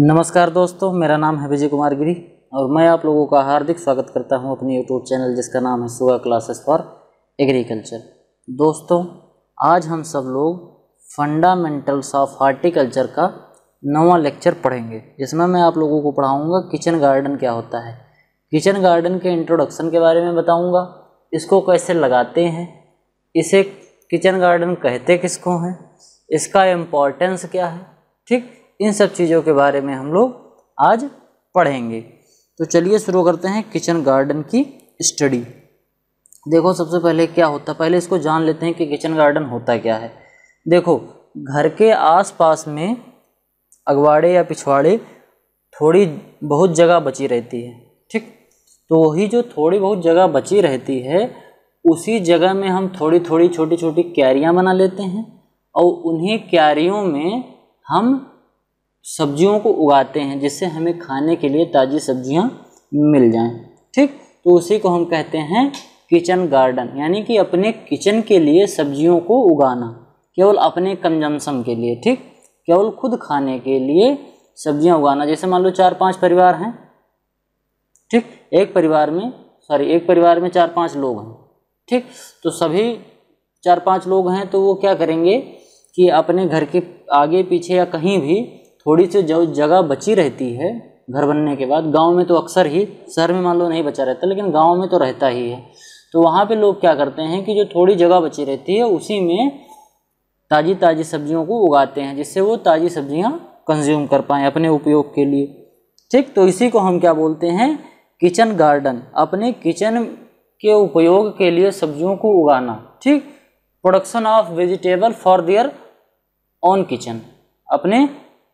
नमस्कार दोस्तों मेरा नाम है विजय कुमार गिरी और मैं आप लोगों का हार्दिक स्वागत करता हूं अपने यूट्यूब चैनल जिसका नाम है सुगा क्लासेस फॉर एग्रीकल्चर दोस्तों आज हम सब लोग फंडामेंटल्स ऑफ हार्टिकल्चर का नवा लेक्चर पढ़ेंगे जिसमें मैं आप लोगों को पढ़ाऊँगा किचन गार्डन क्या होता है किचन गार्डन के इंट्रोडक्शन के बारे में बताऊँगा इसको कैसे लगाते हैं इसे किचन गार्डन कहते किसको हैं इसका इम्पोर्टेंस क्या है ठीक इन सब चीज़ों के बारे में हम लोग आज पढ़ेंगे तो चलिए शुरू करते हैं किचन गार्डन की स्टडी देखो सबसे पहले क्या होता है पहले इसको जान लेते हैं कि किचन गार्डन होता क्या है देखो घर के आसपास में अगवाड़े या पिछवाड़े थोड़ी बहुत जगह बची रहती है ठीक तो वही जो थोड़ी बहुत जगह बची रहती है उसी जगह में हम थोड़ी थोड़ी छोटी छोटी क्यारियाँ बना लेते हैं और उन्हीं क्यारियों में हम सब्जियों को उगाते हैं जिससे हमें खाने के लिए ताज़ी सब्जियां मिल जाएं ठीक तो उसी को हम कहते हैं किचन गार्डन यानी कि अपने किचन के लिए सब्जियों को उगाना केवल अपने कंजम्पशन के लिए ठीक केवल खुद खाने के लिए सब्जियां उगाना जैसे मान लो चार पांच परिवार हैं ठीक एक परिवार में सॉरी एक परिवार में चार पाँच लोग हैं ठीक तो सभी चार पाँच लोग हैं तो वो क्या करेंगे कि अपने घर के आगे पीछे या कहीं भी थोड़ी सी जो जगह बची रहती है घर बनने के बाद गांव में तो अक्सर ही शहर में मान लो नहीं बचा रहता लेकिन गांव में तो रहता ही है तो वहाँ पे लोग क्या करते हैं कि जो थोड़ी जगह बची रहती है उसी में ताज़ी ताज़ी सब्जियों को उगाते हैं जिससे वो ताज़ी सब्जियाँ कंज्यूम कर पाएँ अपने उपयोग के लिए ठीक तो इसी को हम क्या बोलते हैं किचन गार्डन अपने किचन के उपयोग के लिए सब्जियों को उगाना ठीक production of vegetable for their on kitchen अपने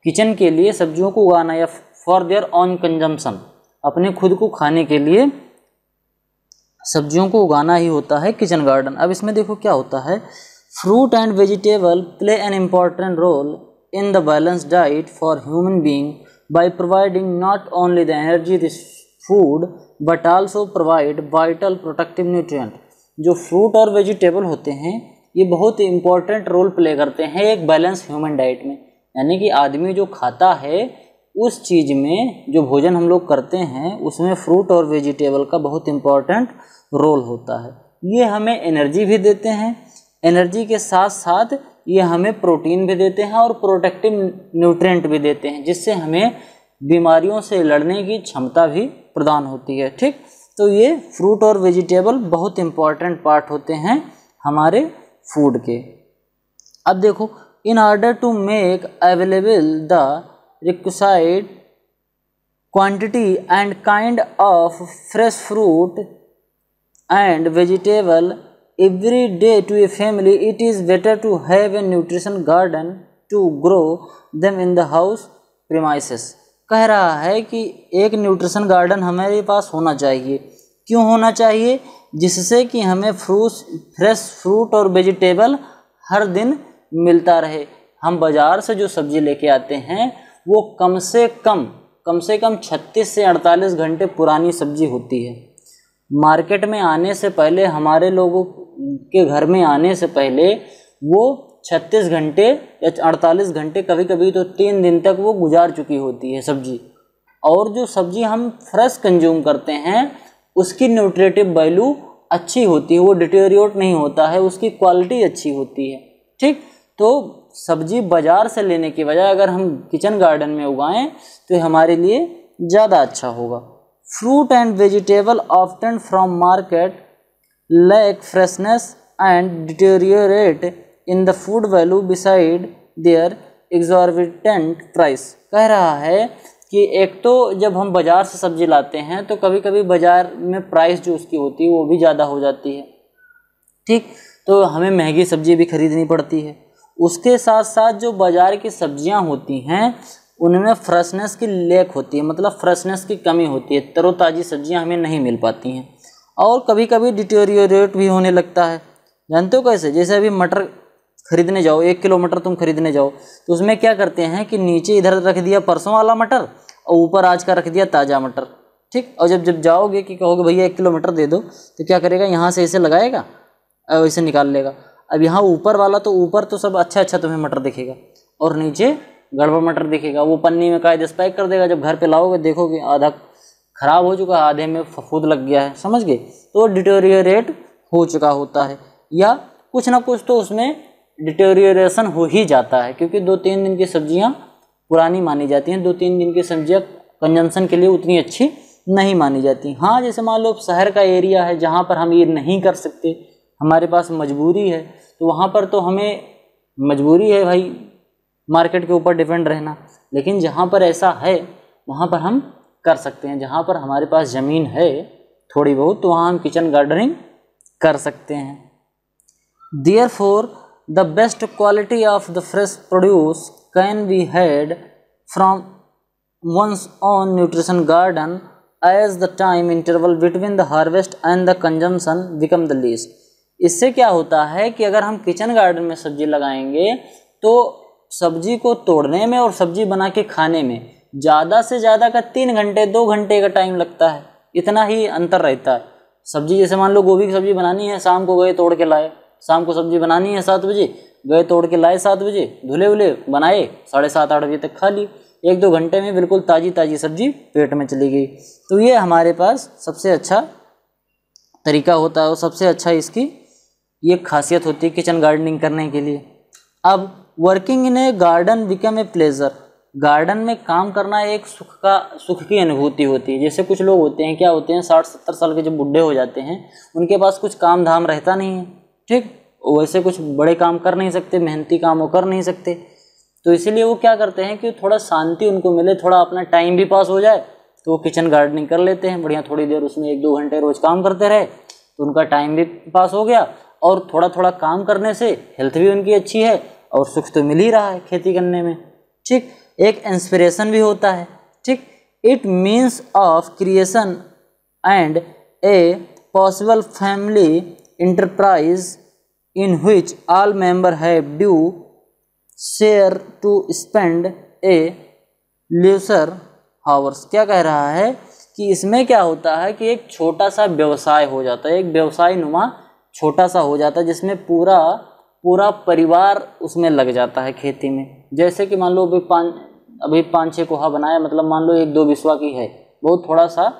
किचन के लिए सब्जियों को उगाना या फॉर देयर ऑन कंजम्पन अपने खुद को खाने के लिए सब्जियों को उगाना ही होता है किचन गार्डन अब इसमें देखो क्या होता है fruit and vegetable play an important role in the balance diet for human being by providing not only the energy this food but also provide vital protective nutrient जो फ्रूट और vegetable होते हैं ये बहुत इंपॉर्टेंट रोल प्ले करते हैं एक balance human diet में यानी कि आदमी जो खाता है उस चीज़ में जो भोजन हम लोग करते हैं उसमें फ्रूट और वेजिटेबल का बहुत इम्पॉर्टेंट रोल होता है ये हमें एनर्जी भी देते हैं एनर्जी के साथ साथ ये हमें प्रोटीन भी देते हैं और प्रोटेक्टिव न्यूट्रेंट भी देते हैं जिससे हमें बीमारियों से लड़ने की क्षमता भी प्रदान होती है ठीक तो ये फ्रूट और वेजिटेबल बहुत इम्पॉर्टेंट पार्ट होते हैं हमारे फूड के अब देखो in order to make available the requisite quantity and kind of fresh fruit and vegetable every day to a family it is better to have a nutrition garden to grow them in the house premises कह रहा है कि एक nutrition garden हमारे पास होना चाहिए क्यों होना चाहिए जिससे कि हमें फ्रूट फ्रेश फ्रूट और वेजिटेबल हर दिन मिलता रहे हम बाज़ार से जो सब्ज़ी लेके आते हैं वो कम से कम कम से कम 36 से 48 घंटे पुरानी सब्ज़ी होती है मार्केट में आने से पहले हमारे लोगों के घर में आने से पहले वो 36 घंटे या 48 घंटे कभी कभी तो तीन दिन तक वो गुजार चुकी होती है सब्ज़ी और जो सब्ज़ी हम फ्रेश कंज्यूम करते हैं उसकी न्यूट्रेटिव वैल्यू अच्छी होती है वो डिटेरियोट नहीं होता है उसकी क्वालिटी अच्छी होती है ठीक तो सब्जी बाज़ार से लेने की बजाय अगर हम किचन गार्डन में उगाएं तो हमारे लिए ज़्यादा अच्छा होगा fruit and vegetable often from market lack freshness and deteriorate in the food value beside their exorbitant price कह रहा है कि एक तो जब हम बाज़ार से सब्ज़ी लाते हैं तो कभी कभी बाज़ार में प्राइस जो उसकी होती है वो भी ज़्यादा हो जाती है ठीक तो हमें महंगी सब्ज़ी भी खरीदनी पड़ती है उसके साथ साथ जो बाज़ार की सब्जियां होती हैं उनमें फ्रेशनेस की लेक होती है मतलब फ्रेशनेस की कमी होती है तरोताज़ी सब्जियां हमें नहीं मिल पाती हैं और कभी कभी डिटेरियोरेट भी होने लगता है जानते हो कैसे जैसे अभी मटर खरीदने जाओ एक किलो मटर तुम खरीदने जाओ तो उसमें क्या करते हैं कि नीचे इधर रख दिया परसों वाला मटर और ऊपर आज का रख दिया ताज़ा मटर ठीक और जब जब जाओगे कि कहोगे भैया एक किलो मटर दे दो तो क्या करेगा यहाँ से इसे लगाएगा और इसे निकाल लेगा अब यहाँ ऊपर वाला तो ऊपर तो सब अच्छा अच्छा तुम्हें मटर दिखेगा और नीचे गड़बड़ मटर दिखेगा वो पन्नी में कायदे पैक कर देगा जब घर पे लाओगे देखोगे आधा खराब हो चुका है आधे में फफूद लग गया है समझ गए तो डिटोरियोरेट हो चुका होता है या कुछ ना कुछ तो उसमें डिटोरियोरेशन हो ही जाता है क्योंकि दो तीन दिन की सब्जियाँ पुरानी मानी जाती हैं दो तीन दिन की सब्जियाँ कंजम्पन के लिए उतनी अच्छी नहीं मानी जाती हाँ जैसे मान लो शहर का एरिया है जहाँ पर हम ये नहीं कर सकते हमारे पास मजबूरी है तो वहाँ पर तो हमें मजबूरी है भाई मार्केट के ऊपर डिपेंड रहना लेकिन जहाँ पर ऐसा है वहाँ पर हम कर सकते हैं जहाँ पर हमारे पास ज़मीन है थोड़ी बहुत तो वहाँ हम किचन गार्डनिंग कर सकते हैं therefore the best quality of the fresh produce can be had from one's own nutrition garden as the time interval between the harvest and the consumption become the least इससे क्या होता है कि अगर हम किचन गार्डन में सब्जी लगाएंगे तो सब्जी को तोड़ने में और सब्जी बना के खाने में ज़्यादा से ज़्यादा का तीन घंटे दो घंटे का टाइम लगता है इतना ही अंतर रहता है सब्जी जैसे मान लो गोभी की सब्जी बनानी है शाम को गए तोड़ के लाए शाम को सब्जी बनानी है सात बजे गए तोड़ के लाए सात बजे धुले उले बनाए साढ़े सात आठ बजे तक खा ली एक दो घंटे में बिल्कुल ताज़ी ताज़ी सब्जी पेट में चली गई तो ये हमारे पास सबसे अच्छा तरीका होता है और सबसे अच्छा इसकी ये खासियत होती है किचन गार्डनिंग करने के लिए अब working in a garden become a pleasure garden में काम करना एक सुख का सुख की अनुभूति होती है जैसे कुछ लोग होते हैं क्या होते हैं साठ सत्तर साल के जब बुढ़े हो जाते हैं उनके पास कुछ काम धाम रहता नहीं है ठीक वैसे कुछ बड़े काम कर नहीं सकते मेहनती काम वो कर नहीं सकते तो इसीलिए वो क्या करते हैं कि थोड़ा शांति उनको मिले थोड़ा अपना टाइम भी पास हो जाए तो वो किचन गार्डनिंग कर लेते हैं बढ़िया थोड़ी देर उसमें एक दो घंटे रोज़ काम करते रहे तो उनका टाइम भी पास हो गया और थोड़ा थोड़ा काम करने से हेल्थ भी उनकी अच्छी है और सुख तो मिल ही रहा है खेती करने में ठीक एक इंस्पिरेशन भी होता है ठीक it means of creation and a possible family enterprise in which all member have due share to spend a lesser hours क्या कह रहा है कि इसमें क्या होता है कि एक छोटा सा व्यवसाय हो जाता है एक व्यवसाय नुमा छोटा सा हो जाता है जिसमें पूरा पूरा परिवार उसमें लग जाता है खेती में जैसे कि मान लो अभी पाँच अभी पाँच छः कोहा बनाया मतलब मान लो एक दो बिस्वा की है बहुत थोड़ा सा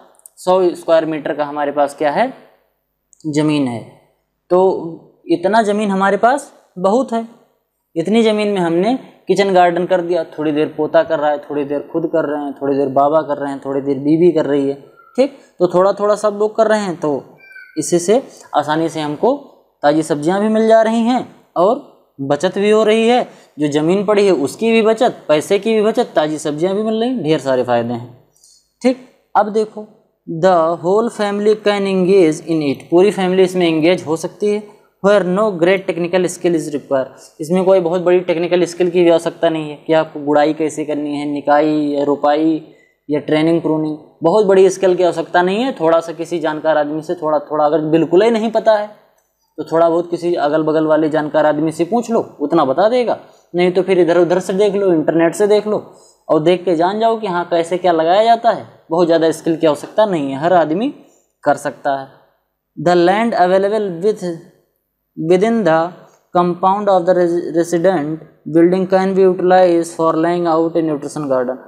सौ स्क्वायर मीटर का हमारे पास क्या है ज़मीन है तो इतना ज़मीन हमारे पास बहुत है इतनी ज़मीन में हमने किचन गार्डन कर दिया थोड़ी देर पोता कर रहा है थोड़ी देर खुद कर रहे हैं थोड़ी देर बाबा कर रहे हैं थोड़ी देर बीवी कर रही है ठीक तो थोड़ा थोड़ा सब लोग कर रहे हैं तो इससे आसानी से हमको ताज़ी सब्जियां भी मिल जा रही हैं और बचत भी हो रही है जो ज़मीन पड़ी है उसकी भी बचत पैसे की भी बचत ताज़ी सब्जियां भी मिल रही ढेर सारे फायदे हैं ठीक अब देखो the whole family can engage in it पूरी फैमिली इसमें इंगेज हो सकती है where no great technical skill is require इसमें कोई बहुत बड़ी टेक्निकल स्किल की भी आवश्यकता नहीं है कि आपको गुड़ाई कैसे करनी है निकाई या रुपाई या ट्रेनिंग प्रूनिंग बहुत बड़ी स्केल की आवश्यकता नहीं है थोड़ा सा किसी जानकार आदमी से थोड़ा थोड़ा अगर बिल्कुल ही नहीं पता है तो थोड़ा बहुत किसी अगल बगल वाले जानकार आदमी से पूछ लो उतना बता देगा नहीं तो फिर इधर उधर से देख लो इंटरनेट से देख लो और देख के जान जाओ कि हाँ कैसे क्या लगाया जाता है बहुत ज़्यादा स्किल की आवश्यकता नहीं है हर आदमी कर सकता है the land available with within the compound of the resident building can be utilize for laying out a nutrition garden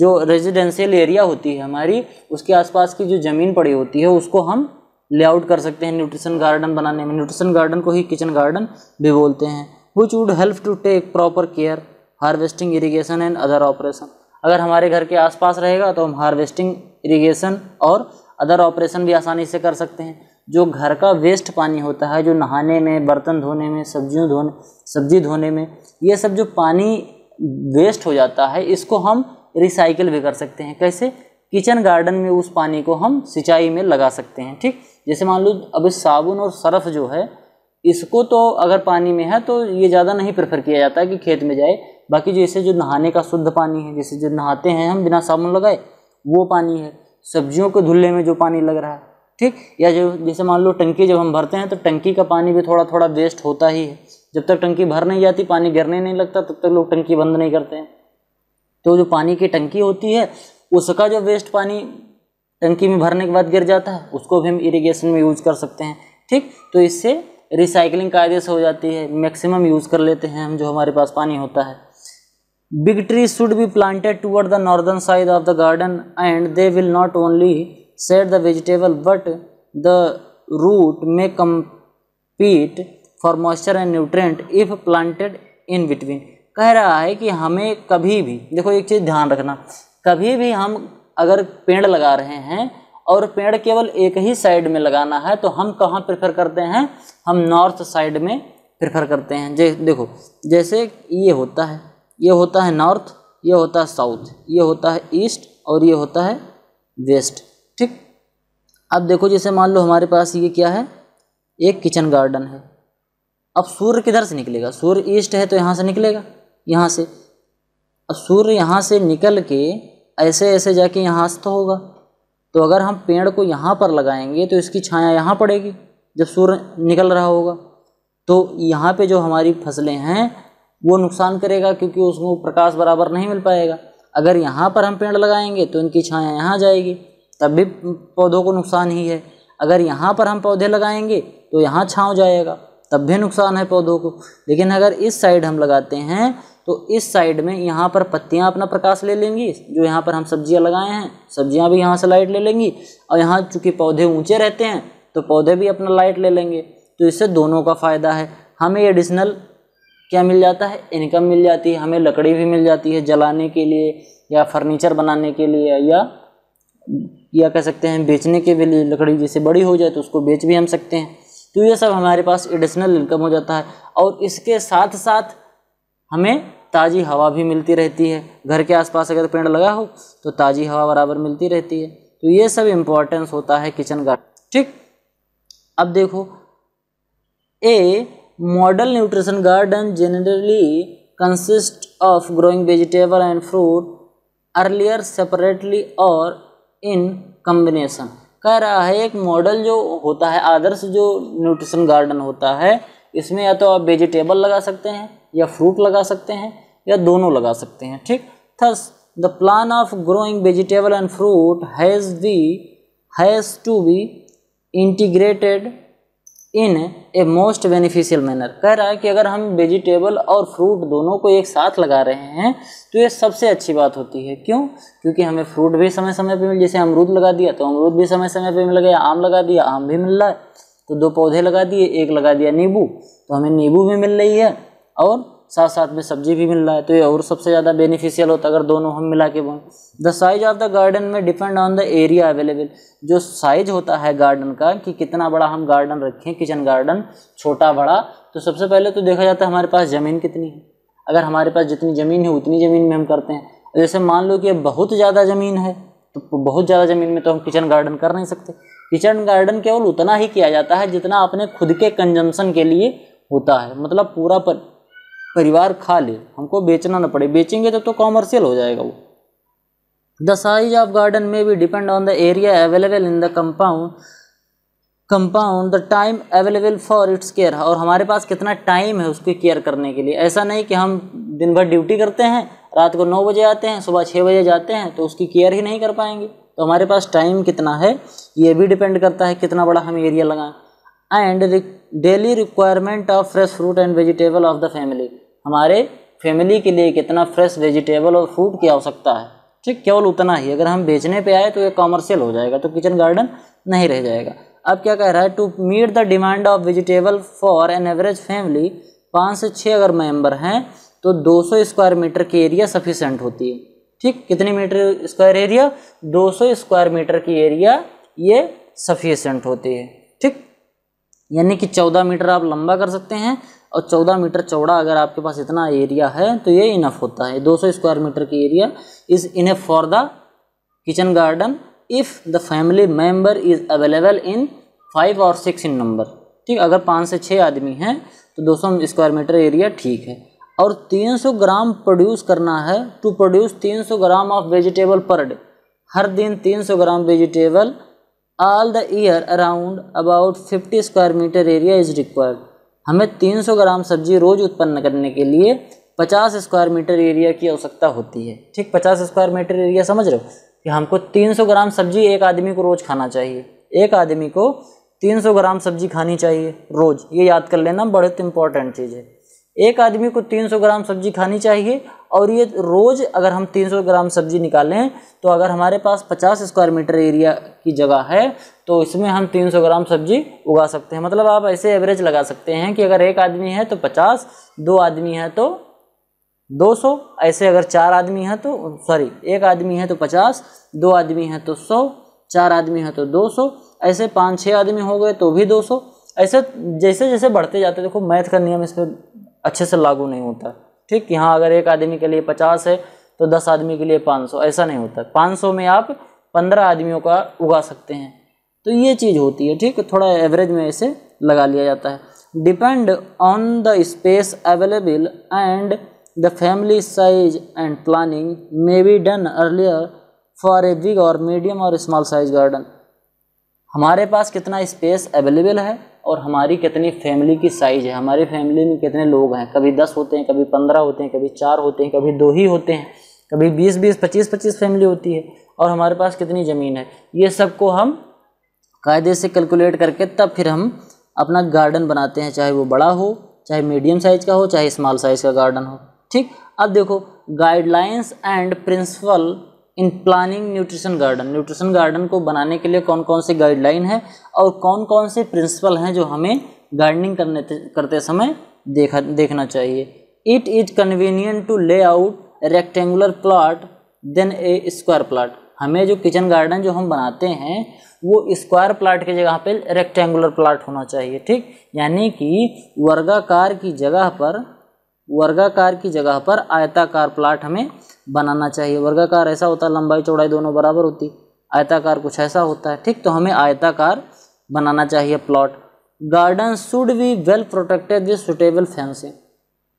जो रेजिडेंशियल एरिया होती है हमारी उसके आसपास की जो ज़मीन पड़ी होती है उसको हम लेआउट कर सकते हैं न्यूट्रिशन गार्डन बनाने में न्यूट्रिशन गार्डन को ही किचन गार्डन भी बोलते हैं which would help to take proper care harvesting irrigation and other operation अगर हमारे घर के आसपास रहेगा तो हम हार्वेस्टिंग इरीगेशन और अदर ऑपरेशन भी आसानी से कर सकते हैं जो घर का वेस्ट पानी होता है जो नहाने में बर्तन धोने में सब्जियों धोने सब्जी धोने में ये सब जो पानी वेस्ट हो जाता है इसको हम रिसाइकिल भी कर सकते हैं कैसे किचन गार्डन में उस पानी को हम सिंचाई में लगा सकते हैं ठीक जैसे मान लो अब साबुन और सरफ जो है इसको तो अगर पानी में है तो ये ज़्यादा नहीं प्रेफर किया जाता है कि खेत में जाए बाकी जैसे जो नहाने का शुद्ध पानी है जैसे जो नहाते हैं हम बिना साबुन लगाए वो पानी है सब्जियों के धुल्ले में जो पानी लग रहा है ठीक या जो जैसे मान लो टंकी जब हम भरते हैं तो टंकी का पानी भी थोड़ा थोड़ा वेस्ट होता ही है जब तक टंकी भर नहीं जाती पानी गिरने नहीं लगता तब तक लोग टंकी बंद नहीं करते हैं तो जो पानी की टंकी होती है उसका जो वेस्ट पानी टंकी में भरने के बाद गिर जाता है उसको भी हम इरीगेशन में यूज कर सकते हैं ठीक तो इससे रिसाइकलिंग कायदे से हो जाती है मैक्सिमम यूज़ कर लेते हैं हम जो हमारे पास पानी होता है big tree should be planted toward the northern side of the garden and they will not only set the vegetable but the root may compete for moisture and nutrient if planted in between कह रहा है कि हमें कभी भी देखो एक चीज़ ध्यान रखना कभी भी हम अगर पेड़ लगा रहे हैं और पेड़ केवल एक ही साइड में लगाना है तो हम कहाँ प्रेफर करते हैं हम नॉर्थ साइड में प्रेफर करते हैं जे देखो जैसे ये होता है ये होता है नॉर्थ ये होता है साउथ ये होता है ईस्ट और ये होता है वेस्ट ठीक अब देखो जैसे मान लो हमारे पास ये क्या है एक किचन गार्डन है अब सूर्य किधर से निकलेगा सूर्य ईस्ट है तो यहाँ से निकलेगा यहाँ से अब सूर्य यहाँ से निकल के ऐसे ऐसे जाके यहाँ अस्त होगा तो अगर हम पेड़ को यहाँ पर लगाएंगे तो इसकी छाया यहाँ पड़ेगी जब सूर्य निकल रहा होगा तो यहाँ पे जो हमारी फसलें हैं वो नुकसान करेगा क्योंकि उसको प्रकाश बराबर नहीं मिल पाएगा अगर यहाँ पर हम पेड़ लगाएंगे तो इनकी छाया यहाँ जाएगी तब भी पौधों को नुकसान ही है अगर यहाँ पर हम पौधे लगाएंगे तो यहाँ छाँव जाएगा तब भी नुकसान है पौधों को लेकिन अगर इस साइड हम लगाते हैं तो इस साइड में यहाँ पर पत्तियाँ अपना प्रकाश ले लेंगी जो यहाँ पर हम सब्जियाँ लगाए हैं सब्जियाँ भी यहाँ से लाइट ले लेंगी और यहाँ चूँकि पौधे ऊँचे रहते हैं तो पौधे भी अपना लाइट ले लेंगे तो इससे दोनों का फ़ायदा है हमें एडिशनल क्या मिल जाता है इनकम मिल जाती है हमें लकड़ी भी मिल जाती है जलाने के लिए या फर्नीचर बनाने के लिए या या कह सकते हैं बेचने के भी लिए लकड़ी जैसे बड़ी हो जाए तो उसको बेच भी हम सकते हैं तो ये सब हमारे पास एडिशनल इनकम हो जाता है और इसके साथ साथ हमें ताज़ी हवा भी मिलती रहती है घर के आसपास अगर पेड़ लगा हो तो ताज़ी हवा बराबर मिलती रहती है तो ये सब इम्पोर्टेंस होता है किचन गार्डन ठीक अब देखो a model nutrition garden generally consist of growing vegetable and fruit earlier separately or in combination कह रहा है एक मॉडल जो होता है आदर्श जो न्यूट्रिशन गार्डन होता है इसमें या तो आप वेजिटेबल लगा सकते हैं या फ्रूट लगा सकते हैं या दोनों लगा सकते हैं ठीक thus the plan of growing vegetable and fruit has the has to be integrated in a most beneficial manner कह रहा है कि अगर हम वेजिटेबल और फ्रूट दोनों को एक साथ लगा रहे हैं तो ये सबसे अच्छी बात होती है क्यों क्योंकि हमें फ्रूट भी समय समय पर मिल जैसे अमरूद लगा दिया तो अमरूद भी समय समय पर मिल गया आम लगा दिया आम भी मिल रहा है तो दो पौधे लगा दिए एक लगा दिया नींबू तो हमें नींबू भी मिल रही है और साथ साथ में सब्जी भी मिल रहा है तो ये और सबसे ज़्यादा बेनिफिशियल होता है अगर दोनों हम मिला के बों the size of the garden may depend on the area available जो साइज होता है गार्डन का कि कितना बड़ा हम गार्डन रखें किचन गार्डन छोटा बड़ा तो सबसे पहले तो देखा जाता है हमारे पास ज़मीन कितनी है अगर हमारे पास जितनी ज़मीन है उतनी ज़मीन में हम करते हैं जैसे मान लो कि बहुत ज़्यादा ज़मीन है तो बहुत ज़्यादा ज़मीन में तो हम किचन गार्डन कर नहीं सकते किचन गार्डन केवल उतना ही किया जाता है जितना अपने खुद के कंजम्पन के लिए होता है मतलब पूरा पर परिवार खा ले हमको बेचना ना पड़े बेचेंगे तब तो कॉमर्शियल तो हो जाएगा वो द साइज ऑफ गार्डन में भी depend on the area available in the compound compound the time available for its care और हमारे पास कितना टाइम है उसकी केयर करने के लिए ऐसा नहीं कि हम दिन भर ड्यूटी करते हैं रात को नौ बजे आते हैं सुबह छः बजे जाते हैं तो उसकी केयर ही नहीं कर पाएंगे तो हमारे पास टाइम कितना है ये भी डिपेंड करता है कितना बड़ा हम एरिया लगाएं and daily requirement of fresh fruit and vegetable of the family हमारे फैमिली के लिए कितना फ्रेश वेजिटेबल और फ्रूट की आवश्यकता है ठीक केवल उतना ही अगर हम बेचने पे आए तो ये कॉमर्शियल हो जाएगा तो किचन गार्डन नहीं रह जाएगा अब क्या कह रहा है to meet the demand of vegetable for an average family पाँच से छः अगर मेम्बर हैं तो दो स्क्वायर मीटर की एरिया सफिशेंट होती है ठीक कितनी मीटर स्क्वायर एरिया दो स्क्वायर मीटर की एरिया ये सफिशेंट होती है ठीक यानी कि 14 मीटर आप लंबा कर सकते हैं और 14 मीटर चौड़ा अगर आपके पास इतना एरिया है तो ये इनफ होता है 200 स्क्वायर मीटर की area is enough for the kitchen garden if the family member is available in five or six in number ठीक अगर पाँच से छः आदमी हैं तो 200 स्क्वायर मीटर एरिया ठीक है और 300 ग्राम प्रोड्यूस करना है to produce 300 gram of vegetable per day हर दिन 300 gram vegetable all the year around about 50 square metre area is required हमें 300 ग्राम सब्जी रोज उत्पन्न करने के लिए 50 स्क्वायर मीटर एरिया की आवश्यकता होती है ठीक 50 स्क्वायर मीटर एरिया समझ रहे हो कि हमको 300 ग्राम सब्जी एक आदमी को रोज खाना चाहिए एक आदमी को 300 ग्राम सब्जी खानी चाहिए रोज ये याद कर लेना बहुत इंपॉर्टेंट चीज़ है एक आदमी को 300 ग्राम सब्जी खानी चाहिए और ये रोज़ अगर हम 300 ग्राम सब्जी निकालें तो अगर हमारे पास 50 स्क्वायर मीटर एरिया की जगह है तो इसमें हम 300 ग्राम सब्जी उगा सकते हैं मतलब आप ऐसे एवरेज लगा सकते हैं कि अगर एक आदमी है तो 50 दो आदमी है तो 200 ऐसे अगर चार आदमी है तो सॉरी एक आदमी है तो पचास दो आदमी है तो सौ चार आदमी है तो दो ऐसे पाँच छः आदमी हो गए तो भी दो ऐसे जैसे जैसे बढ़ते जाते देखो मैथ का नियम इसमें अच्छे से लागू नहीं होता ठीक यहाँ अगर एक आदमी के लिए पचास है तो दस आदमी के लिए पाँच सौ ऐसा नहीं होता पाँच सौ में आप पंद्रह आदमियों का उगा सकते हैं तो ये चीज़ होती है ठीक थोड़ा एवरेज में इसे लगा लिया जाता है depend on the space available and the family size and planning may be done earlier for a big or medium or small size garden हमारे पास कितना स्पेस अवेलेबल है और हमारी कितनी फैमिली की साइज़ है हमारी फैमिली में कितने लोग हैं कभी दस होते हैं कभी पंद्रह होते हैं कभी चार होते हैं कभी दो ही होते हैं कभी बीस बीस पच्चीस पच्चीस फैमिली होती है और हमारे पास कितनी ज़मीन है ये सब को हम कायदे से कैलकुलेट करके तब फिर हम अपना गार्डन बनाते हैं चाहे वो बड़ा हो चाहे मीडियम साइज़ का हो चाहे स्मॉल साइज़ का गार्डन हो ठीक अब देखो guidelines and principle in planning nutrition garden nutrition garden को बनाने के लिए कौन कौन सी गाइडलाइन है और कौन कौन से प्रिंसिपल हैं जो हमें गार्डनिंग करने करते समय देखा देखना चाहिए it is convenient to lay out rectangular plot than a square plot हमें जो किचन गार्डन जो हम बनाते हैं वो स्क्वायर प्लाट की जगह पे रेक्टेंगुलर प्लाट होना चाहिए ठीक यानी कि वर्गाकार की जगह पर वर्गाकार की जगह पर आयताकार प्लाट हमें बनाना चाहिए वर्गाकार ऐसा होता है लंबाई चौड़ाई दोनों बराबर होती आयताकार कुछ ऐसा होता है ठीक तो हमें आयताकार बनाना चाहिए plot garden should be well protected with suitable fencing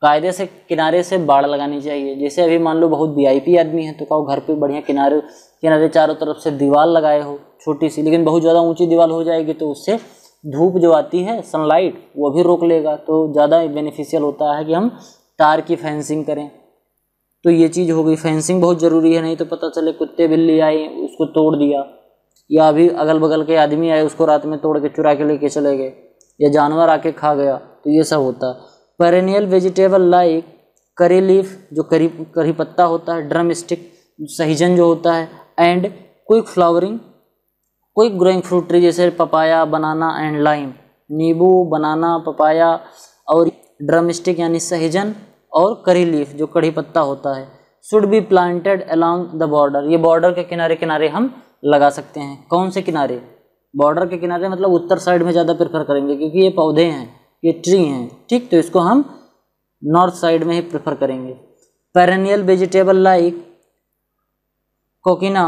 कायदे से किनारे से बाड़ लगानी चाहिए जैसे अभी मान लो बहुत वीआईपी आदमी है तो कहो घर पे बढ़िया किनारे किनारे चारों तरफ से दीवार लगाए हो छोटी सी लेकिन बहुत ज़्यादा ऊंची दीवार हो जाएगी तो उससे धूप जो आती है सनलाइट वो भी रोक लेगा तो ज़्यादा बेनिफिशियल होता है कि हम तार की फेंसिंग करें तो ये चीज़ हो गई फेंसिंग बहुत ज़रूरी है नहीं तो पता चले कुत्ते बिल्ली आई उसको तोड़ दिया या अभी अगल बगल के आदमी आए उसको रात में तोड़ के चुरा के लेके चले गए या जानवर आके खा गया तो ये सब होता है perennial vegetable like curry leaf जो करी करी पत्ता होता है ड्रम स्टिक सहीजन जो होता है and quick flowering quick growing fruit tree जैसे पपाया बनाना एंड लाइम नींबू बनाना पपाया और ड्रम स्टिक यानी सहीजन और करी लीफ जो कड़ी पत्ता होता है should be planted along the border ये बॉर्डर के किनारे किनारे हम लगा सकते हैं कौन से किनारे बॉर्डर के किनारे मतलब उत्तर साइड में ज़्यादा प्रेफर करेंगे क्योंकि ये पौधे हैं ये ट्री हैं ठीक तो इसको हम नॉर्थ साइड में ही प्रेफर करेंगे perennial vegetable like coccinia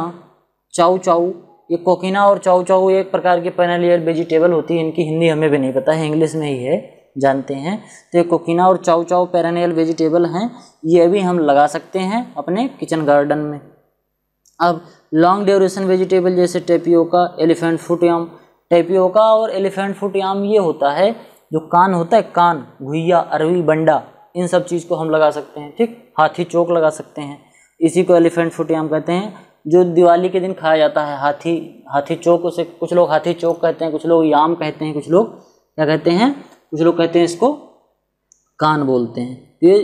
chow chow ये कोकिना और चाऊ चाऊ एक प्रकार की पेरेनियल वेजिटेबल होती है इनकी हिंदी हमें भी नहीं पता है इंग्लिश में ही है जानते हैं तो ये कोकिना और चाऊ चाऊ पेरानियल वेजिटेबल हैं ये भी हम लगा सकते हैं अपने किचन गार्डन में अब लॉन्ग ड्यूरेशन वेजिटेबल जैसे tapioca elephant foot yam tapioca और एलिफेंट फुट आम ये होता है जो कान होता है कान घुइया अरवी बंडा इन सब चीज़ को हम लगा सकते हैं ठीक हाथी चौक लगा सकते हैं इसी को एलिफेंट फूट आम कहते हैं जो दिवाली के दिन खाया जाता है हाथी हाथी चौक उसे कुछ लोग हाथी चौक कहते हैं कुछ लोग याम कहते हैं कुछ लोग क्या कहते हैं कुछ लोग कहते हैं इसको कान बोलते हैं ये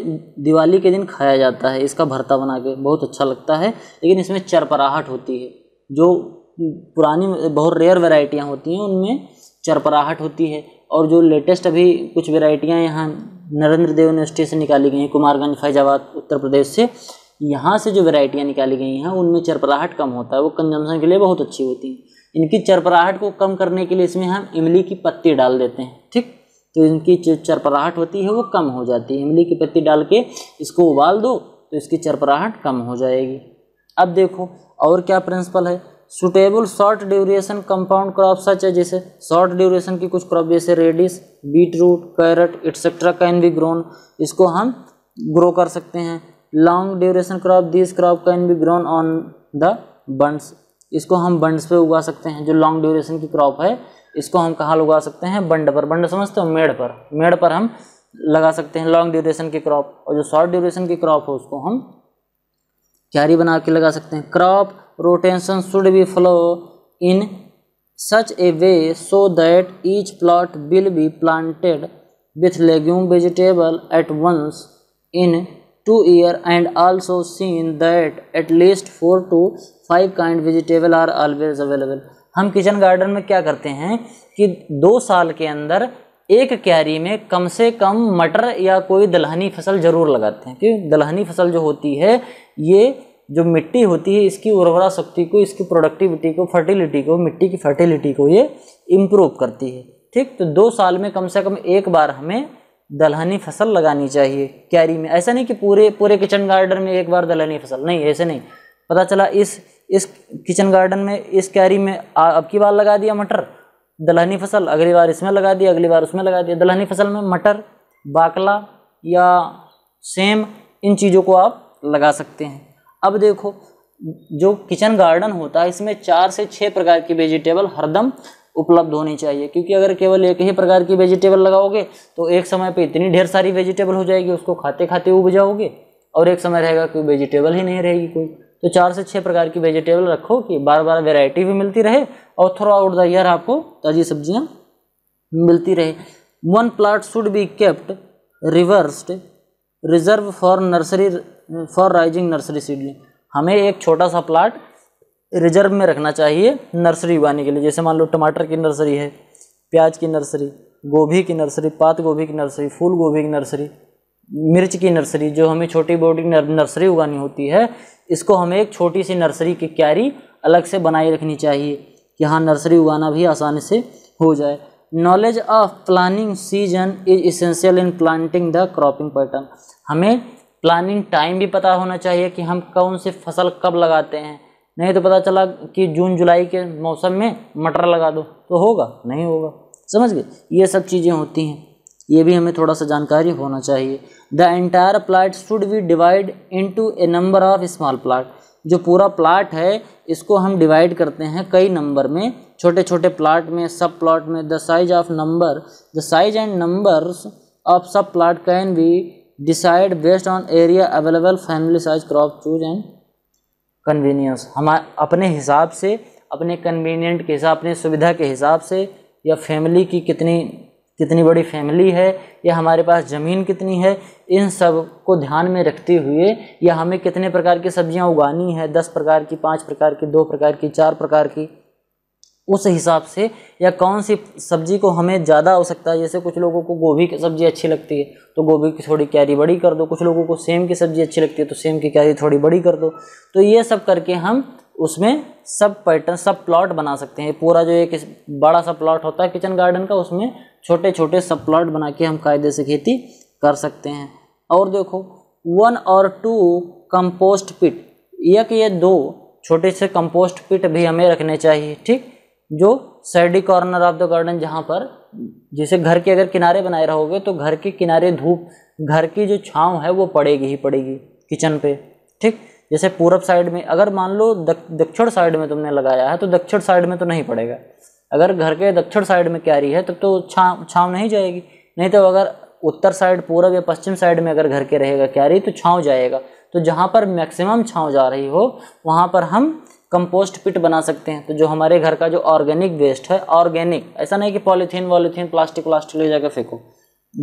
दिवाली के दिन खाया जाता है इसका भरता बना के बहुत अच्छा लगता है लेकिन इसमें चरपराहट होती है जो पुरानी बहुत रेयर वेराइटियाँ होती हैं उनमें चरपराहट होती है और जो लेटेस्ट अभी कुछ वेराइटियाँ यहाँ नरेंद्र देव यूनिवर्सिटी से निकाली गई हैं कुमारगंज फैजाबाद उत्तर प्रदेश से यहाँ से जो वेराइटियाँ निकाली गई हैं उनमें चरपराहट कम होता है वो कंजम्पशन के लिए बहुत अच्छी होती हैं इनकी चरपराहट को कम करने के लिए इसमें हम इमली की पत्ती डाल देते हैं ठीक तो इनकी जो चरपराहट होती है वो कम हो जाती है इमली की पत्ती डाल के इसको उबाल दो तो इसकी चरपराहट कम हो जाएगी अब देखो और क्या प्रिंसिपल है suitable short duration compound crop such है जैसे शॉर्ट ड्यूरेशन की कुछ क्रॉप जैसे radish beetroot carrot etcetera can be grown इसको हम ग्रो कर सकते हैं long duration crop this crop can be grown on the bunds इसको हम बंड्स पे उगा सकते हैं जो लॉन्ग ड्यूरेशन की क्रॉप है इसको हम कहाँ लगा सकते हैं बंड पर बंड समझते हो मेड़ पर मेड़ पर हम लगा सकते हैं लॉन्ग ड्यूरेशन की क्रॉप और जो शॉर्ट ड्यूरेशन की क्रॉप हो उसको हम क्यारी बना के लगा सकते हैं crop rotation should be flow in such a way so that each plot will be planted with legume vegetable at once in two year and also seen that at least four to five kind vegetable are always available हम kitchen garden में क्या करते हैं कि दो साल के अंदर एक क्यारी में कम से कम मटर या कोई दलहनी फसल जरूर लगाते हैं क्योंकि दलहनी फसल जो होती है ये जो मिट्टी होती है इसकी उर्वरा शक्ति को इसकी प्रोडक्टिविटी को फर्टिलिटी को मिट्टी की फर्टिलिटी को ये इम्प्रूव करती है ठीक तो दो साल में कम से कम एक बार हमें दलहनी फसल लगानी चाहिए क्यारी में ऐसा नहीं कि पूरे पूरे किचन गार्डन में एक बार दलहनी फसल नहीं ऐसे नहीं पता चला इस इस किचन गार्डन में इस क्यारी में अब की बार लगा दिया मटर दलहनी फसल अगली बार इसमें लगा दिया अगली बार उसमें लगा दिया दलहनी फसल में मटर बाकला या सेम इन चीज़ों को आप लगा सकते हैं अब देखो जो किचन गार्डन होता है इसमें चार से छः प्रकार की वेजिटेबल हरदम उपलब्ध होनी चाहिए क्योंकि अगर केवल एक ही प्रकार की वेजिटेबल लगाओगे तो एक समय पे इतनी ढेर सारी वेजिटेबल हो जाएगी उसको खाते खाते उग जाओगे और एक समय रहेगा कि वेजिटेबल ही नहीं रहेगी कोई तो चार से छः प्रकार की वेजिटेबल रखो कि बार बार वेराइटी भी मिलती रहे और थ्रू आउट द ईयर आपको ताज़ी सब्जियाँ मिलती रहे one plot should be kept reversed reserve for nursery for raising nursery seedling हमें एक छोटा सा प्लाट रिजर्व में रखना चाहिए नर्सरी उगाने के लिए जैसे मान लो टमाटर की नर्सरी है प्याज की नर्सरी गोभी की नर्सरी पात गोभी की नर्सरी फूल गोभी की नर्सरी मिर्च की नर्सरी जो हमें छोटी बोटी नर्सरी उगानी होती है इसको हमें एक छोटी सी नर्सरी की क्यारी अलग से बनाए रखनी चाहिए कि हाँ नर्सरी उगाना भी आसानी से हो जाए knowledge of planning season is essential in planting the cropping pattern हमें प्लानिंग टाइम भी पता होना चाहिए कि हम कौन सी फसल कब लगाते हैं नहीं तो पता चला कि जून जुलाई के मौसम में मटर लगा दो तो होगा नहीं होगा समझ गए ये सब चीज़ें होती हैं ये भी हमें थोड़ा सा जानकारी होना चाहिए the entire plot should be divide to a number of small plot जो पूरा प्लाट है इसको हम डिवाइड करते हैं कई नंबर में छोटे छोटे प्लाट में सब प्लाट में the size of number the size and number of sub plot can be decide based on area available family size crop choose and convenience हम अपने हिसाब से अपने कन्वीनियंट के हिसाब अपने सुविधा के हिसाब से या फैमिली की कितनी कितनी बड़ी फैमिली है या हमारे पास ज़मीन कितनी है इन सब को ध्यान में रखते हुए या हमें कितने प्रकार की सब्जियां उगानी है दस प्रकार की पाँच प्रकार की दो प्रकार की चार प्रकार की उस हिसाब से या कौन सी सब्जी को हमें ज़्यादा हो सकता है जैसे कुछ लोगों को गोभी की सब्ज़ी अच्छी लगती है तो गोभी की थोड़ी कैरी बड़ी कर दो कुछ लोगों को सेम की सब्ज़ी अच्छी लगती है तो सेम की कैरी थोड़ी बड़ी कर दो तो ये सब करके हम उसमें सब पैटर्न सब प्लॉट बना सकते हैं पूरा जो एक बड़ा सा प्लॉट होता है किचन गार्डन का उसमें छोटे छोटे सब प्लॉट बना के हम कायदे से खेती कर सकते हैं और देखो वन और टू कंपोस्ट पिट एक ये दो छोटे से कंपोस्ट पिट भी हमें रखने चाहिए ठीक जो shady corner of the garden जहाँ पर जैसे घर के अगर किनारे बनाए रहोगे तो घर के किनारे धूप घर की जो छाँव है वो पड़ेगी ही पड़ेगी किचन पे ठीक जैसे पूरब साइड में अगर मान लो दक्षिण साइड में तुमने लगाया है तो दक्षिण साइड में तो नहीं पड़ेगा अगर घर के दक्षिण साइड में क्यारी है तब तो, तो छाँव छाँव नहीं जाएगी नहीं तो अगर उत्तर साइड पूरब या पश्चिम साइड में अगर घर के रहेगा क्यारी तो छाँव जाएगा तो जहाँ पर मैक्सिमम छाँव जा रही हो वहाँ पर हम कंपोस्ट पिट बना सकते हैं तो जो हमारे घर का जो ऑर्गेनिक वेस्ट है ऑर्गेनिक ऐसा नहीं कि पॉलीथीन वॉलीथीन प्लास्टिक व्लास्टिक ले जाकर फेंको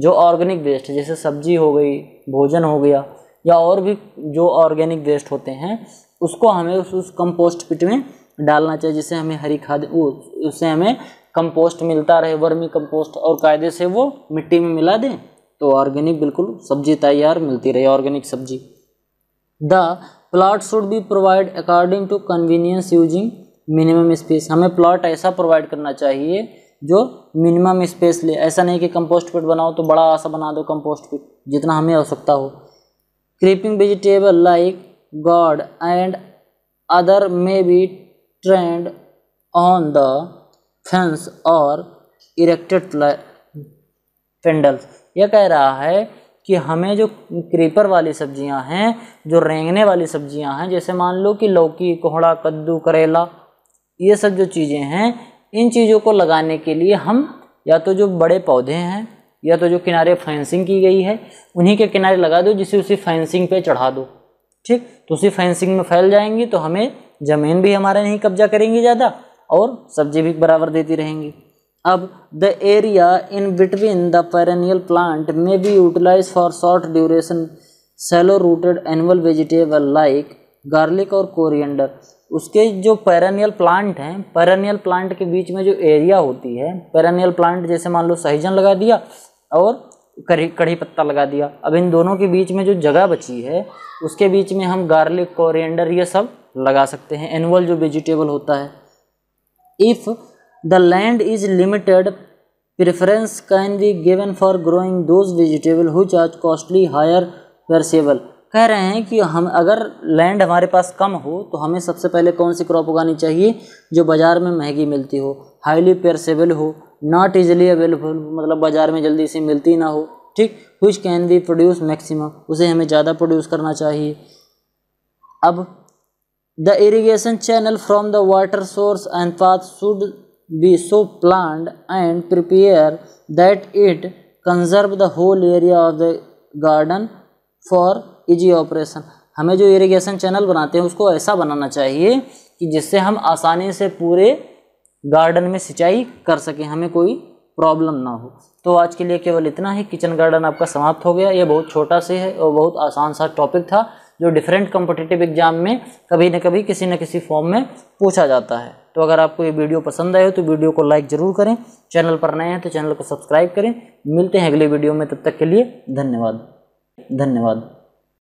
जो ऑर्गेनिक वेस्ट है जैसे सब्जी हो गई भोजन हो गया या और भी जो ऑर्गेनिक वेस्ट होते हैं उसको हमें उस, उस कंपोस्ट पिट में डालना चाहिए जिससे हमें हरी खाद उससे हमें कंपोस्ट मिलता रहे वर्मी कंपोस्ट और कायदे से वो मिट्टी में मिला दें तो ऑर्गेनिक बिल्कुल सब्जी तैयार मिलती रहे ऑर्गेनिक सब्जी the plot should be provide according to convenience using minimum space हमें प्लाट ऐसा प्रोवाइड करना चाहिए जो मिनिमम स्पेस ले ऐसा नहीं कि कंपोस्ट पिट बनाओ तो बड़ा आसा बना दो कंपोस्ट पिट जितना हमें आवश्यकता हो creeping vegetable like gourd and other may be trained on the fence or erected pandals यह कह रहा है कि हमें जो क्रीपर वाली सब्जियां हैं जो रेंगने वाली सब्जियां हैं जैसे मान लो कि लौकी कोहड़ा कद्दू करेला ये सब जो चीज़ें हैं इन चीज़ों को लगाने के लिए हम या तो जो बड़े पौधे हैं या तो जो किनारे फेंसिंग की गई है उन्हीं के किनारे लगा दो जिसे उसी फेंसिंग पे चढ़ा दो ठीक तो उसी फेंसिंग में फैल जाएंगी तो हमें ज़मीन भी हमारे नहीं कब्जा करेंगी ज़्यादा और सब्जी भी बराबर देती रहेंगी अब the area in between the perennial plant may be utilize for short duration shallow rooted annual vegetable like garlic or coriander उसके जो पेरेनियल प्लांट हैं पेरेनियल प्लांट के बीच में जो एरिया होती है पेरेनियल प्लांट जैसे मान लो सहीजन लगा दिया और कढ़ी कढ़ी पत्ता लगा दिया अब इन दोनों के बीच में जो जगह बची है उसके बीच में हम गार्लिक कोरिएंडर ये सब लगा सकते हैं एनुअल जो वेजिटेबल होता है if the land is limited preference can be given for growing those vegetable which are costly higher पेरसेबल कह रहे हैं कि हम अगर लैंड हमारे पास कम हो तो हमें सबसे पहले कौन सी क्रॉप उगानी चाहिए जो बाज़ार में महंगी मिलती हो हाईली पेरसेबल हो नॉट इजिली अवेलेबल मतलब बाज़ार में जल्दी से मिलती ना हो ठीक which can be produce maximum उसे हमें ज़्यादा प्रोड्यूस करना चाहिए अब the irrigation channel from the water source and path should be so plan and prepare that it conserve the whole area of the garden for easy operation हमें जो irrigation channel बनाते हैं उसको ऐसा बनाना चाहिए कि जिससे हम आसानी से पूरे गार्डन में सिंचाई कर सकें हमें कोई प्रॉब्लम ना हो तो आज के लिए केवल इतना ही किचन गार्डन आपका समाप्त हो गया ये बहुत छोटा से है और बहुत आसान सा टॉपिक था जो डिफरेंट कम्पिटिटिव एग्जाम में कभी न कभी किसी न किसी फॉर्म में पूछा जाता है तो अगर आपको ये वीडियो पसंद आए हो तो वीडियो को लाइक ज़रूर करें चैनल पर नए हैं तो चैनल को सब्सक्राइब करें मिलते हैं अगले वीडियो में तब तक के लिए धन्यवाद धन्यवाद